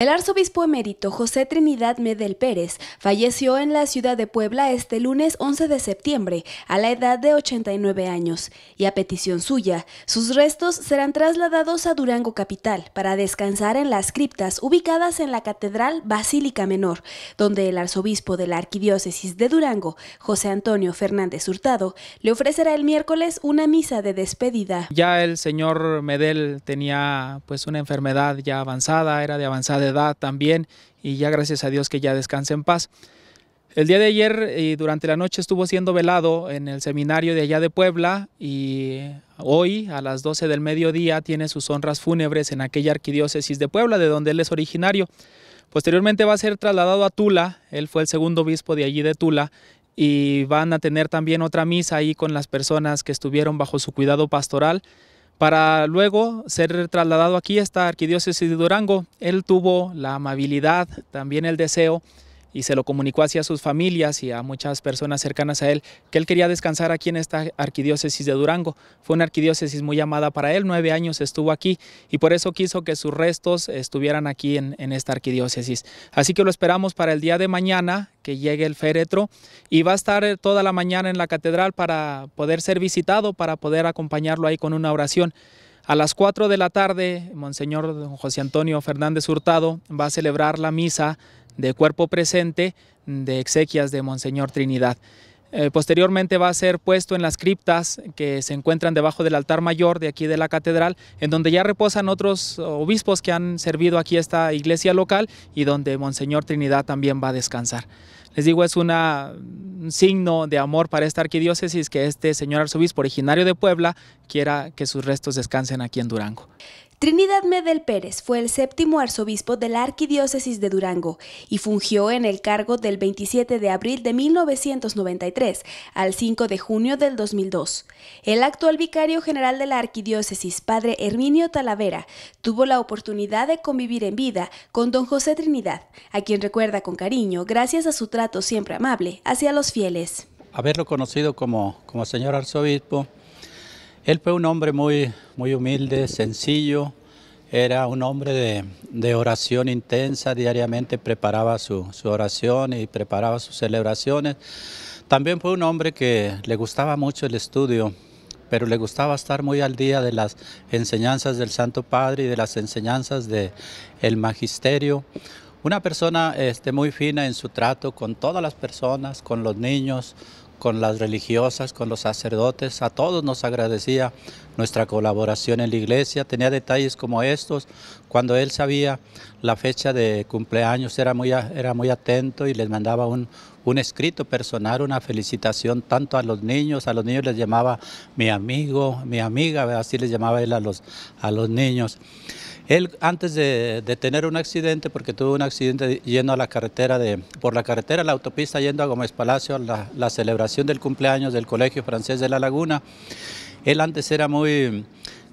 El arzobispo emérito José Trinidad Medel Pérez falleció en la ciudad de Puebla este lunes 11 de septiembre a la edad de 89 años y a petición suya, sus restos serán trasladados a Durango Capital para descansar en las criptas ubicadas en la Catedral Basílica Menor, donde el arzobispo de la Arquidiócesis de Durango, José Antonio Fernández Hurtado, le ofrecerá el miércoles una misa de despedida. Ya el señor Medel tenía pues una enfermedad ya avanzada, era de avanzada también y ya gracias a Dios que ya descansa en paz. El día de ayer y eh, durante la noche estuvo siendo velado en el seminario de allá de Puebla y hoy a las 12 del mediodía tiene sus honras fúnebres en aquella arquidiócesis de Puebla de donde él es originario. Posteriormente va a ser trasladado a Tula, él fue el segundo obispo de allí de Tula y van a tener también otra misa ahí con las personas que estuvieron bajo su cuidado pastoral para luego ser trasladado aquí a esta arquidiócesis de Durango. Él tuvo la amabilidad, también el deseo y se lo comunicó hacia sus familias y a muchas personas cercanas a él que él quería descansar aquí en esta arquidiócesis de Durango. Fue una arquidiócesis muy amada para él, nueve años estuvo aquí y por eso quiso que sus restos estuvieran aquí en, esta arquidiócesis. Así que lo esperamos para el día de mañana que llegue el féretro y va a estar eh, toda la mañana en la catedral para poder ser visitado, para poder acompañarlo ahí con una oración. A las cuatro de la tarde, Monseñor José Antonio Fernández Hurtado va a celebrar la misa de cuerpo presente de exequias de Monseñor Trinidad. Eh, posteriormente va a ser puesto en las criptas que se encuentran debajo del altar mayor de aquí de la catedral, en donde ya reposan otros obispos que han servido aquí esta iglesia local y donde Monseñor Trinidad también va a descansar. Les digo, es una, un signo de amor para esta arquidiócesis que este señor arzobispo originario de Puebla quiera que sus restos descansen aquí en Durango. Trinidad Medel Pérez fue el séptimo arzobispo de la Arquidiócesis de Durango y fungió en el cargo del 27 de abril de 1993 al 5 de junio del 2002. El actual vicario general de la Arquidiócesis, padre Herminio Talavera, tuvo la oportunidad de convivir en vida con don José Trinidad, a quien recuerda con cariño gracias a su trato siempre amable hacia los fieles. Haberlo conocido como, como señor arzobispo él fue un hombre muy, muy humilde, sencillo, era un hombre de, oración intensa, diariamente preparaba su, oración y preparaba sus celebraciones. También fue un hombre que le gustaba mucho el estudio, pero le gustaba estar muy al día de las enseñanzas del Santo Padre y de las enseñanzas del el Magisterio. Una persona este, muy fina en su trato con todas las personas, con los niños, con las religiosas, con los sacerdotes, a todos nos agradecía nuestra colaboración en la iglesia, tenía detalles como estos, cuando él sabía la fecha de cumpleaños era muy, era muy atento y les mandaba un, escrito personal, una felicitación tanto a los niños, a los niños les llamaba mi amigo, mi amiga, así les llamaba él a los, a los niños. Él antes de, tener un accidente, porque tuvo un accidente yendo a la carretera, de, por la carretera, la autopista yendo a Gómez Palacio, a la celebración del cumpleaños del Colegio Francés de La Laguna, él antes era muy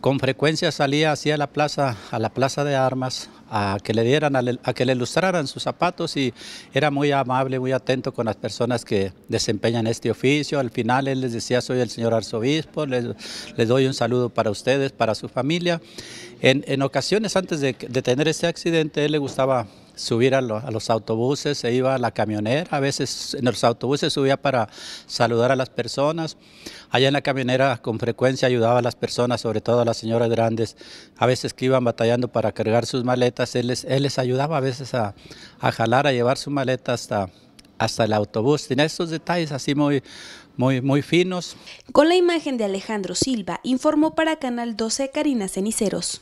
con frecuencia salía hacia la plaza, a la plaza de armas, a que le dieran, a, que le lustraran sus zapatos y era muy amable, muy atento con las personas que desempeñan este oficio. Al final él les decía, soy el señor arzobispo, les, doy un saludo para ustedes, para su familia. En, ocasiones antes de, de tener este accidente, él le gustaba subir a, los autobuses, se iba a la camionera, a veces en los autobuses subía para saludar a las personas. Allá en la camionera con frecuencia ayudaba a las personas, sobre todo a las señoras grandes, a veces que iban batallando para cargar sus maletas, él les, ayudaba a veces a, jalar, a llevar su maleta hasta, hasta el autobús. Tiene estos detalles así muy, muy, muy finos. Con la imagen de Alejandro Silva, informó para Canal 12 Karina Ceniceros.